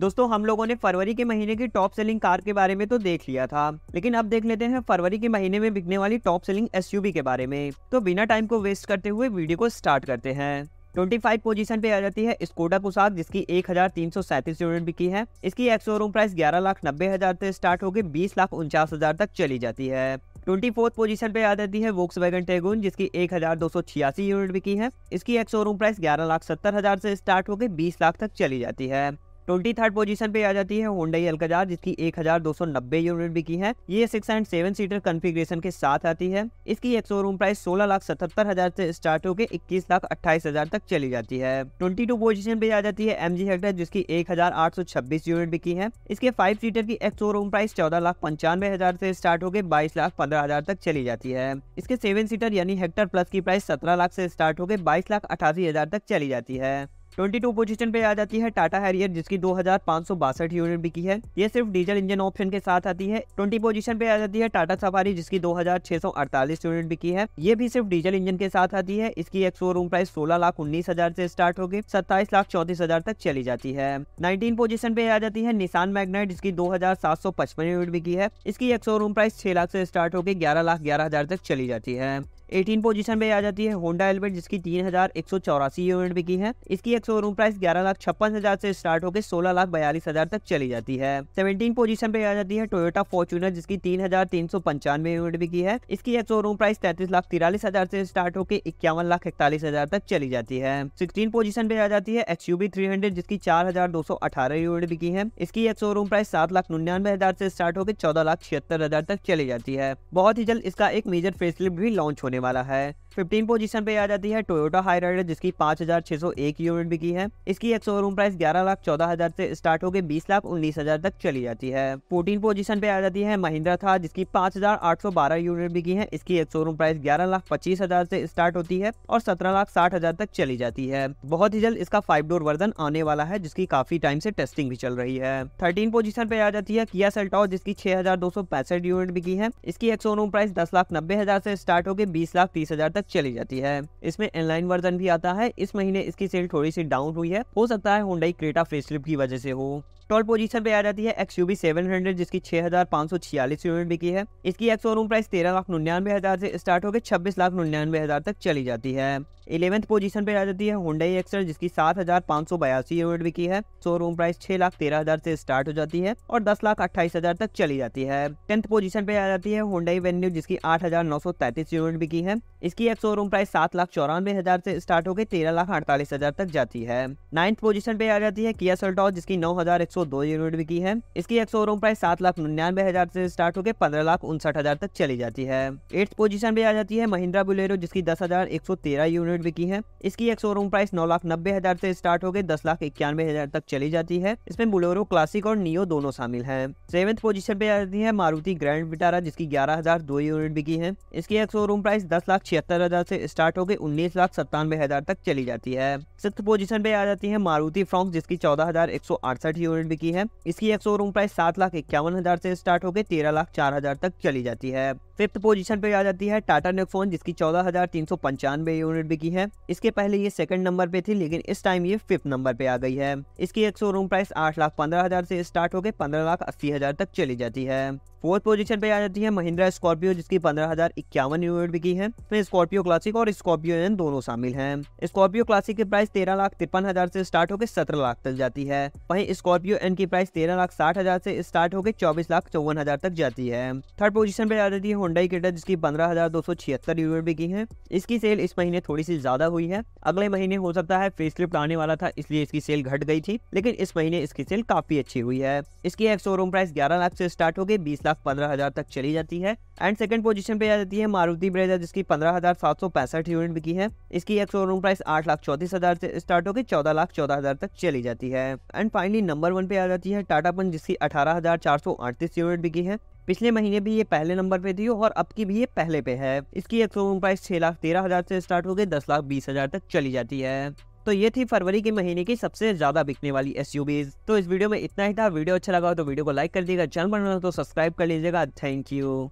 दोस्तों हम लोगों ने फरवरी के महीने की टॉप सेलिंग कार के बारे में तो देख लिया था लेकिन अब देख लेते हैं फरवरी के महीने में बिकने वाली टॉप सेलिंग एसयूवी के बारे में तो बिना टाइम को वेस्ट करते हुए वीडियो को स्टार्ट करते हैं 25 पोजीशन पे आ जाती है स्कोडा कुसाक जिसकी एक हजार तीन सौ सैंतीस यूनिट बिकी है इसकी एक्स शोरूम प्राइस ग्यारह लाख नब्बे हजार से स्टार्ट होकर बीस लाख उनचास हजार तक चली जाती है ट्वेंटी फोर्थ पोजीशन पे आ जाती है वोक्स वैगन टेगुन जिसकी एक हजार दो सौ छियासी यूनिट बिकी है इसकी एक्स शोरूम प्राइस ग्यारह लाख सत्तर हजार से स्टार्ट होकर बीस लाख तक चली जाती है ट्वेंटी थर्ड पोजिशन पे आ जाती है होंडई अलकजार जिसकी नब्बे यूनिट बिकी है ये six and seven seater configuration के साथ आती है इसकी एक रूम प्राइस सोलह लाख सतहत्तर हजार से स्टार्ट होकर इक्कीस लाख अट्ठाईस हजार तक चली जाती है ट्वेंटी टू पोजिशन पे आ जाती है एम जी हेक्टर जिसकी एक हजार आठ सौ छब्बीस यूनिट बिकी है इसके फाइव सीटर की एक रूम प्राइस चौदह लाख पंचानवे हजार से स्टार्ट होकर बाईस लाख पंद्रह हजार तक चली जाती है इसके सेवन सीटर यानी हेक्टर प्लस की प्राइस सत्रह लाख से स्टार्ट होकर बाईस लाख अठासी हजार तक चली जाती है ट्वेंटी टू पोजिशन पे आ जाती है टाटा हैरियर जिसकी दो यूनिट बिकी है ये सिर्फ डीजल इंजन ऑप्शन के साथ आती है ट्वेंटी पोजिशन पे आ जाती है टाटा सफारी जिसकी दो यूनिट बिकी है ये भी सिर्फ डीजल इंजन के साथ आती है इसकी एक शोरूम प्राइस सोलह लाख उन्नीस हजार से स्टार्ट होगी सत्ताईस लाख चौतीस हजार तक चली जाती है नाइनटीन पोजिशन पे आ जाती है निशान मैग्नाइट जिसकी दो यूनिट बिकी है इसकी एक शोरूम प्राइस छह लाख से स्टार्ट होगी ग्यारह लाख ग्यारह हजार तक चली जाती है एटीन पोजीशन पे आ जाती है होंडा एलवेट जिसकी तीन हजार एक सौ चौरासी यूनिट बिकी है इसकी एक शोरूम प्राइस ग्यारह लाख छप्पन हजार से स्टार्ट होकर सोलह लाख बयालीस हजार तक चली जाती है सेवनटीन पोजीशन पे आ जाती है टोयोटा फॉर्चुनर जिसकी तीन हजार तीन सौ पंचानवे यूनिट बिकी है इसकी एक शोरूम प्राइस तैतीस लाख तिरालीस हजार से स्टार्ट होकर इक्यावन लाख इकतालीस हजार तक चली जाती है सिक्सटीन पोजीशन पे आ जाती है एक्स यू थ्री हंड्रेड जिसकी चार हजार दो सौ अठारह यूनिट बिकी है इसकी एक शोरूम प्राइस सात लाख निन्यानवे हजार से स्टार्ट होकर चौदह लाख छिहत्तर हजार तक चली जाती है बहुत ही जल्द इसका एक मेजर फेसलिप भी लॉन्च होने होने वाला है फिफ्टीन पोजीशन पे आ जाती है टोयोटा हाई राइडर जिसकी पांच हजार छह सौ एक यूनिट बिकी है इसकी एक शोरूम प्राइस ग्यारह लाख चौदह हजार से स्टार्ट होकर बीस लाख उन्नीस हजार तक चली जाती है फोर्टीन पोजीशन पे आ जाती है महिंद्रा था जिसकी पांच हजार आठ सौ बारह यूनिट बिकी है इसकी एक शोरूम प्राइस ग्यारह लाख पच्चीस हजार से स्टार्ट होती है और सत्रह लाख साठ हजार तक चली जाती है बहुत ही जल्द इसका फाइव डोर वर्जन आने वाला है जिसकी काफी टाइम से टेस्टिंग भी चल रही है थर्टीन पोजिशन पे आ जाती है किया सेल्टॉस जिसकी छह हजार दो सौ पैंसठ यूनिट बिकी है इसकी एक शोरूम प्राइस दस लाख नब्बे हजार से स्टार्ट होकर बीस लाख तीस हजार तक चली जाती है इसमें इनलाइन वर्जन भी आता है इस महीने इसकी सेल थोड़ी सी डाउन हुई है हो सकता है होंडाई क्रेटा फेसलिप की वजह से हो टॉल पोजीशन पे आ जाती है एक्स यू सेवन हंड्रेड जिसकी छह हजार पांच सौ छियालीस यूनिट बिकी है इसकी एक्स रूम प्राइस तेरह लाख निन्यानवे हजार से स्टार्ट होकर छब्बीस लाख निन्यानवे हजार तक चली जाती है इलेवंथ पोजीशन पे आ जाती है होंडाई एक्सर जिसकी सात हजार पाँच सौ बयासी यूनिट बिकी है रूम प्राइस छह लाख तेरह हजार से स्टार्ट हो जाती है और दस लाख अट्ठाईस हजार तक चली जाती है टेंथ पोजीशन पे आ जाती है होंडाई वेन्यू जिसकी आठ हजार नौ सौ तैतीस यूनिट बिकी है इसकी एक रूम प्राइस सात लाख चौरानवे हजार से स्टार्ट होकर तेरह लाख अड़तालीस हजार तक जाती है नाइन्थ पोजीशन पे आ जाती है किया सल्टॉस जिसकी नौ हजार एक 102 यूनिट बिकी है इसकी एक शोरूम प्राइस सात लाख निन्यानवे हजार से स्टार्ट होकर पंद्रह लाख उनसठ हजार तक चली जाती है एट्थ पोजीशन पे आ जाती है महिंद्रा बुलेरो जिसकी दस हजार एक सौ तेरह यूनिट बिकी है इसकी एक शोरूम प्राइस नौ लाख नब्बे हजार से स्टार्ट होकर दस लाख इक्यानवे हजार तक चली जाती है इसमें बुलेरो क्लासिक और नियो दोनों शामिल है सेवेंथ पोजिशन पे आ जाती है मारुति ग्रैंड विटारा जिसकी ग्यारह हजार दो यूनिट बिकी है इसकी एक शोरूम प्राइस दस लाख छिहत्तर हजार से स्टार्ट होकर उन्नीस लाख सत्तानवे हजार तक चली जाती है सिक्स पोजीशन पे आ जाती है मारुति फ्रॉक्स जिसकी चौदह हजार एक सौ अड़सठ यूनिट यूनिट बिकी है इसकी एक शोरूम प्राइस सात लाख इक्यावन हजार से स्टार्ट होकर तेरह लाख चार हजार तक चली जाती है फिफ्थ पोजीशन पे आ जाती है टाटा नेक्सोन जिसकी चौदह हजार तीन सौ पंचानवे यूनिट बिकी है इसके पहले ये सेकंड नंबर पे थी लेकिन इस टाइम ये फिफ्थ नंबर पे आ गई है इसकी एक शोरूम प्राइस आठ लाख पंद्रह हजार से स्टार्ट होकर पंद्रह लाख अस्सी हजार तक चली जाती है फोर्थ पोजीशन पे आ जाती है महिंद्रा स्कॉर्पियो जिसकी पंद्रह हजार इक्यावन यूनिट बिकी है इसमें स्कॉर्पियो क्लासिक और स्कॉर्पियो एन दोनों शामिल है स्कॉर्पियो क्लासिक की प्राइस तेरह लाख तिरपन हजार से स्टार्ट होकर सत्रह लाख तक जाती है वहीं स्कॉर्पियो एन की प्राइस तेरह लाख साठ हजार से स्टार्ट होकर चौबीस लाख चौवन हजार तक जाती है थर्ड पोजिशन पे आ जाती है होंडाई केटर जिसकी पंद्रह हजार दो सौ छिहत्तर यूनिट बिकी है इसकी सेल इस महीने थोड़ी सी ज्यादा हुई है अगले महीने हो सकता है फेसलिफ्ट आने वाला था इसलिए इसकी सेल घट गई थी लेकिन इस महीने इसकी सेल काफी अच्छी हुई है इसकी एक्स शोरूम प्राइस ग्यारह लाख से स्टार्ट होकर बीस लाख लाख पंद्रह हज़ार तक चली जाती है एंड सेकंड पोजीशन पे आ जाती है मारुति ब्रेजा जिसकी पंद्रह हज़ार सात सौ पैंसठ यूनिट बिकी है इसकी एक शोरूम प्राइस आठ लाख चौतीस हज़ार से स्टार्ट होकर चौदह लाख चौदह हज़ार तक चली जाती है एंड फाइनली नंबर वन पे आ जाती है टाटा पंच जिसकी अठारह हज़ार चार सौ अड़तीस यूनिट बिकी है पिछले महीने भी ये पहले नंबर पे थी और अब की भी ये पहले पे है इसकी एक शोरूम प्राइस छह लाख तेरह हज़ार से स्टार्ट होकर दस लाख बीस हज़ार तक चली जाती है तो ये थी फरवरी के महीने की सबसे ज्यादा बिकने वाली एस तो इस वीडियो में इतना ही था वीडियो अच्छा लगा हो तो वीडियो को लाइक कर दीजिएगा चैनल बनाना तो सब्सक्राइब कर लीजिएगा थैंक यू